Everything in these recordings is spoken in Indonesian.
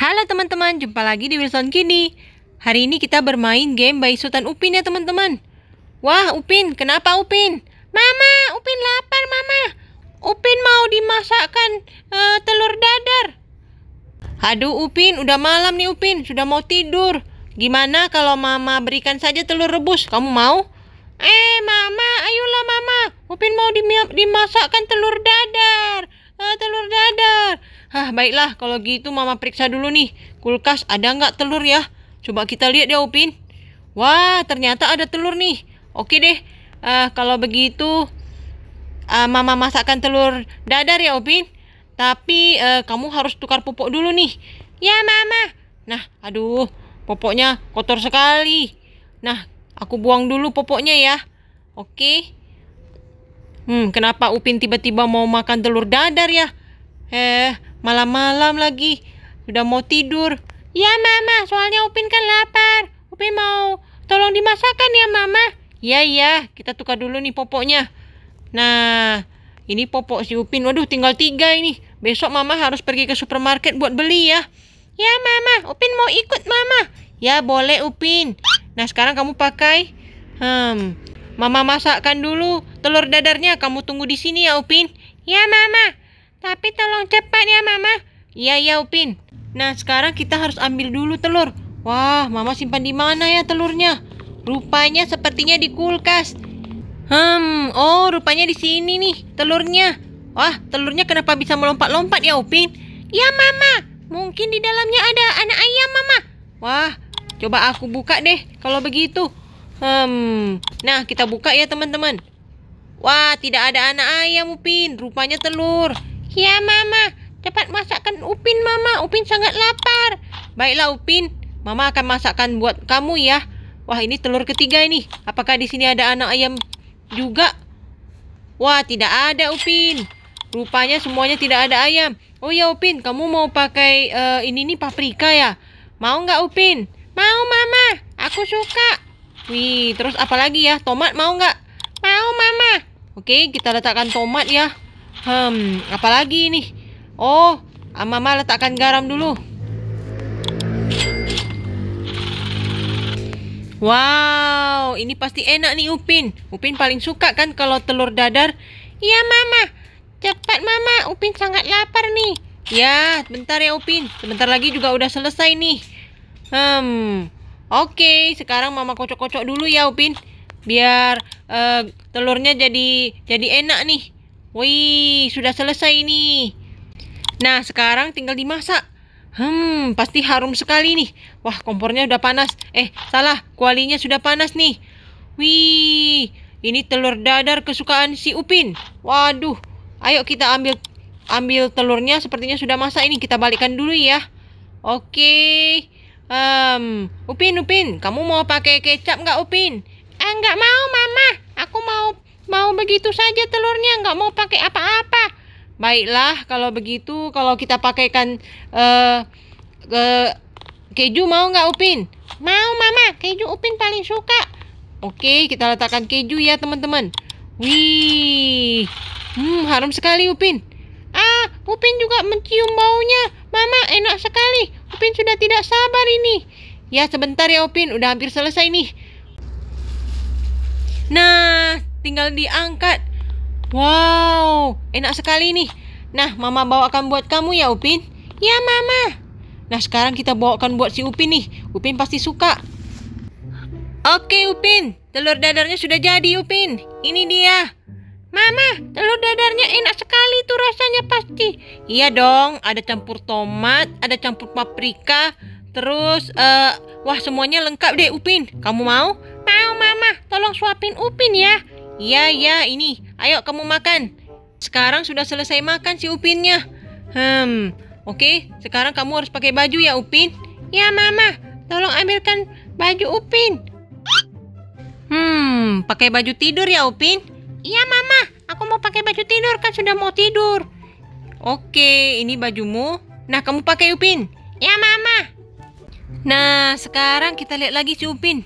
Halo teman-teman, jumpa lagi di Wilson Kini. Hari ini kita bermain game by Sultan Upin ya teman-teman. Wah, Upin, kenapa Upin? Mama, Upin lapar mama. Upin mau dimasakkan uh, telur dadar. Aduh Upin, udah malam nih Upin, sudah mau tidur. Gimana kalau mama berikan saja telur rebus? Kamu mau? Eh, mama, ayolah mama. Upin mau dimasakkan telur dadar. Ah, telur dadar. Hah, baiklah. Kalau gitu Mama periksa dulu nih. Kulkas ada nggak telur ya? Coba kita lihat ya, Upin. Wah, ternyata ada telur nih. Oke deh. Uh, kalau begitu, uh, Mama masakkan telur dadar ya, Upin. Tapi uh, kamu harus tukar pupuk dulu nih. Ya, Mama. Nah, aduh, popoknya kotor sekali. Nah, aku buang dulu popoknya ya. Oke. Hmm, kenapa Upin tiba-tiba mau makan telur dadar ya? Eh, malam-malam lagi. Sudah mau tidur. Ya, Mama. Soalnya Upin kan lapar. Upin mau tolong dimasakkan ya, Mama. Iya, iya. Kita tukar dulu nih popoknya. Nah, ini popok si Upin. Waduh, tinggal tiga ini. Besok Mama harus pergi ke supermarket buat beli ya. Ya, Mama. Upin mau ikut, Mama. Ya, boleh, Upin. Nah, sekarang kamu pakai... Hmm, Mama masakkan dulu telur dadarnya. Kamu tunggu di sini ya, Upin. Ya, Mama. Tapi tolong cepat ya, Mama. Iya, ya, Upin. Nah, sekarang kita harus ambil dulu telur. Wah, Mama simpan di mana ya telurnya? Rupanya sepertinya di kulkas. Hmm, oh, rupanya di sini nih telurnya. Wah, telurnya kenapa bisa melompat-lompat ya, Upin? Ya, Mama. Mungkin di dalamnya ada anak ayam, Mama. Wah, coba aku buka deh kalau begitu. Hmm. Nah, kita buka ya, teman-teman. Wah, tidak ada anak ayam, Upin. Rupanya telur. Ya, Mama. Cepat masakkan Upin, Mama. Upin sangat lapar. Baiklah, Upin. Mama akan masakkan buat kamu ya. Wah, ini telur ketiga ini. Apakah di sini ada anak ayam juga? Wah, tidak ada, Upin. Rupanya semuanya tidak ada ayam. Oh ya, Upin. Kamu mau pakai uh, ini nih paprika ya? Mau nggak, Upin? Mau, Mama. Aku suka. Wih, terus apa lagi ya? Tomat mau nggak? Mau, Mama. Oke, kita letakkan tomat ya. Hmm, apa lagi nih? Oh, ah, Mama letakkan garam dulu. Wow, ini pasti enak nih Upin. Upin paling suka kan kalau telur dadar. Iya, Mama. Cepat, Mama. Upin sangat lapar nih. Ya, bentar ya Upin. Sebentar lagi juga udah selesai nih. Hmm, Oke, sekarang Mama kocok-kocok dulu ya, Upin. Biar uh, telurnya jadi jadi enak nih. Wih, sudah selesai ini. Nah, sekarang tinggal dimasak. Hmm, pasti harum sekali nih. Wah, kompornya udah panas. Eh, salah, kualinya sudah panas nih. Wih, ini telur dadar kesukaan si Upin. Waduh, ayo kita ambil ambil telurnya. Sepertinya sudah masak ini. Kita balikkan dulu ya. Oke. Um, Upin, Upin, kamu mau pakai kecap nggak Upin? Ah, nggak mau Mama, aku mau mau begitu saja telurnya, nggak mau pakai apa-apa. Baiklah, kalau begitu, kalau kita pakaikan uh, uh, keju mau nggak Upin? Mau Mama, keju Upin paling suka. Oke, kita letakkan keju ya teman-teman. Wih, hmm, harum sekali Upin. Ah, Upin juga mencium baunya. Mama, enak sekali. Opin sudah tidak sabar ini. Ya sebentar ya Opin, udah hampir selesai nih. Nah, tinggal diangkat. Wow, enak sekali nih. Nah, Mama bawa akan buat kamu ya Upin. Ya Mama. Nah, sekarang kita bawakan buat si Upin nih. Upin pasti suka. Oke Upin, telur dadarnya sudah jadi Upin. Ini dia. Mama, telur dadarnya enak sekali tuh rasanya pasti. Iya dong, ada campur tomat, ada campur paprika, terus uh, wah semuanya lengkap deh Upin. Kamu mau? Mau Mama, tolong suapin Upin ya. Iya iya, ini. Ayo kamu makan. Sekarang sudah selesai makan si Upinnya. Hmm, oke. Okay, sekarang kamu harus pakai baju ya Upin. Ya Mama, tolong ambilkan baju Upin. Hmm, pakai baju tidur ya Upin. Iya mama, aku mau pakai baju tidur kan sudah mau tidur. Oke, ini bajumu. Nah, kamu pakai Upin. Iya mama. Nah, sekarang kita lihat lagi si Upin.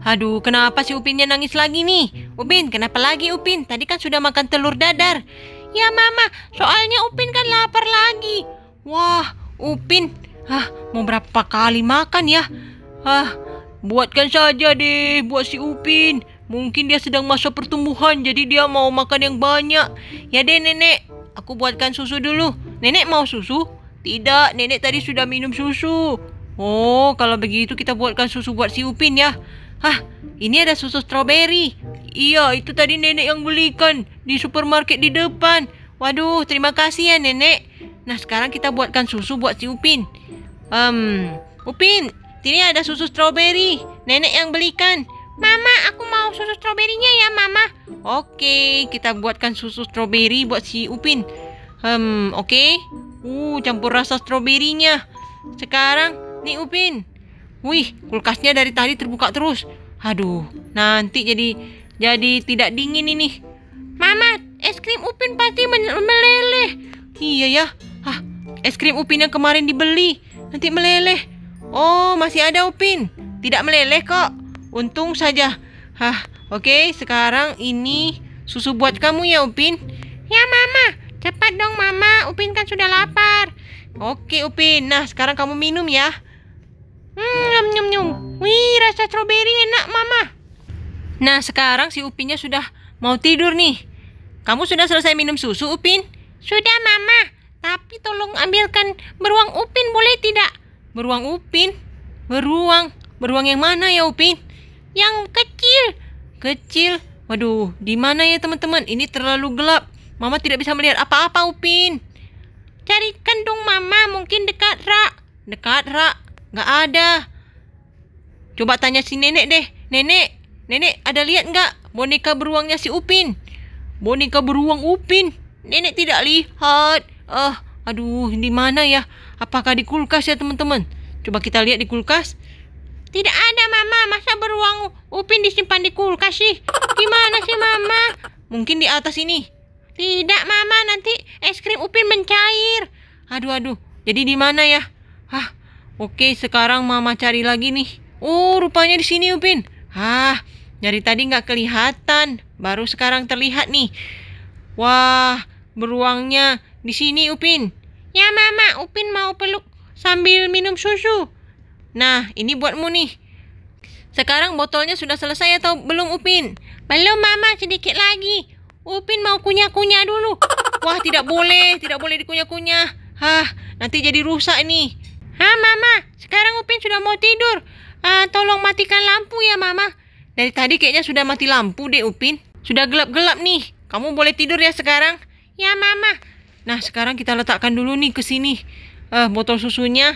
Aduh, kenapa si Upinnya nangis lagi nih? Upin, kenapa lagi Upin? Tadi kan sudah makan telur dadar. Ya mama, soalnya Upin kan lapar lagi. Wah, Upin, ah mau berapa kali makan ya? Ah, buatkan saja deh buat si Upin. Mungkin dia sedang masa pertumbuhan, jadi dia mau makan yang banyak. Ya deh nenek, aku buatkan susu dulu. Nenek mau susu? Tidak, nenek tadi sudah minum susu. Oh, kalau begitu kita buatkan susu buat si Upin ya. Hah, ini ada susu stroberi. Iya, itu tadi nenek yang belikan di supermarket di depan. Waduh, terima kasih ya nenek. Nah, sekarang kita buatkan susu buat si Upin. Um, Upin, ini ada susu stroberi. Nenek yang belikan. Mama, aku mau susu stroberinya ya, Mama. Oke, kita buatkan susu stroberi buat si Upin. Hmm, oke. Uh, campur rasa stroberinya. Sekarang, nih Upin. Wih, kulkasnya dari tadi terbuka terus. Aduh, nanti jadi jadi tidak dingin ini. Mama, es krim Upin pasti meleleh. Iya ya. Hah, es krim Upin yang kemarin dibeli nanti meleleh. Oh, masih ada Upin. Tidak meleleh kok. Untung saja. Hah, oke, okay, sekarang ini susu buat kamu ya, Upin. Ya, Mama. Cepat dong, Mama. Upin kan sudah lapar. Oke, okay, Upin. Nah, sekarang kamu minum ya. Hmm, nyum nyum nyum. Wih, rasa stroberi enak, Mama. Nah, sekarang si Upinnya sudah mau tidur nih. Kamu sudah selesai minum susu, Upin? Sudah, Mama. Tapi tolong ambilkan beruang Upin, boleh tidak? Beruang Upin? Beruang? Beruang yang mana ya, Upin? Yang kecil. Kecil. Waduh, di mana ya teman-teman? Ini terlalu gelap. Mama tidak bisa melihat apa-apa, Upin. Cari kandung mama, mungkin dekat rak. Dekat rak. Gak ada. Coba tanya si nenek deh. Nenek, nenek ada lihat nggak boneka beruangnya si Upin? Boneka beruang Upin. Nenek tidak lihat. Eh, uh, aduh, di mana ya? Apakah di kulkas ya, teman-teman? Coba kita lihat di kulkas. Tidak ada mama, masa beruang Upin disimpan di kulkas sih? Gimana sih mama? Mungkin di atas ini. Tidak mama, nanti es krim Upin mencair. Aduh aduh, jadi di mana ya? Hah, oke sekarang mama cari lagi nih. Oh, rupanya di sini Upin. Hah, dari tadi nggak kelihatan, baru sekarang terlihat nih. Wah, beruangnya di sini Upin. Ya mama, Upin mau peluk sambil minum susu. Nah, ini buatmu nih. Sekarang botolnya sudah selesai atau belum, Upin? Belum, Mama. Sedikit lagi. Upin mau kunyah-kunyah dulu. Wah, tidak boleh. Tidak boleh dikunyah-kunyah. Hah, nanti jadi rusak nih. Hah, Mama. Sekarang Upin sudah mau tidur. Ah, tolong matikan lampu ya, Mama. Dari tadi kayaknya sudah mati lampu deh, Upin. Sudah gelap-gelap nih. Kamu boleh tidur ya sekarang. Ya, Mama. Nah, sekarang kita letakkan dulu nih ke sini. Uh, botol susunya.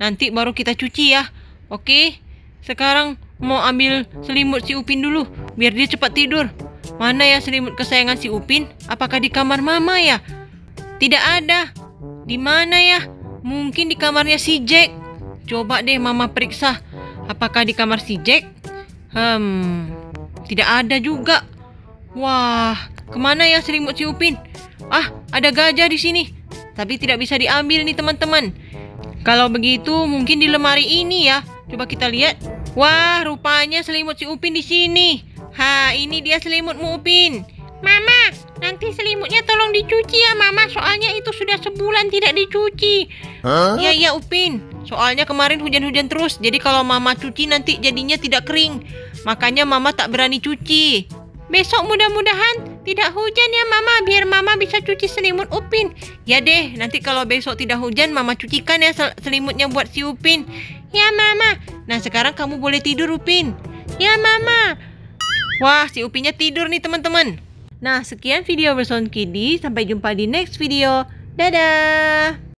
Nanti baru kita cuci ya. Oke? Sekarang mau ambil selimut si Upin dulu biar dia cepat tidur. Mana ya selimut kesayangan si Upin? Apakah di kamar Mama ya? Tidak ada. Di mana ya? Mungkin di kamarnya si Jack. Coba deh Mama periksa. Apakah di kamar si Jack? Hmm, tidak ada juga. Wah, kemana ya selimut si Upin? Ah, ada gajah di sini. Tapi tidak bisa diambil nih teman-teman. Kalau begitu mungkin di lemari ini ya. Coba kita lihat. Wah, rupanya selimut si Upin di sini. Ha, ini dia selimutmu Upin. Mama, nanti selimutnya tolong dicuci ya Mama, soalnya itu sudah sebulan tidak dicuci. Huh? iya ya Upin, soalnya kemarin hujan-hujan terus, jadi kalau Mama cuci nanti jadinya tidak kering. Makanya Mama tak berani cuci. Besok mudah-mudahan tidak hujan ya mama, biar mama bisa cuci selimut Upin. Ya deh, nanti kalau besok tidak hujan mama cucikan ya selimutnya buat si Upin. Ya mama. Nah sekarang kamu boleh tidur Upin. Ya mama. Wah si Upinnya tidur nih teman-teman. Nah sekian video Berson Kidi. Sampai jumpa di next video. Dadah.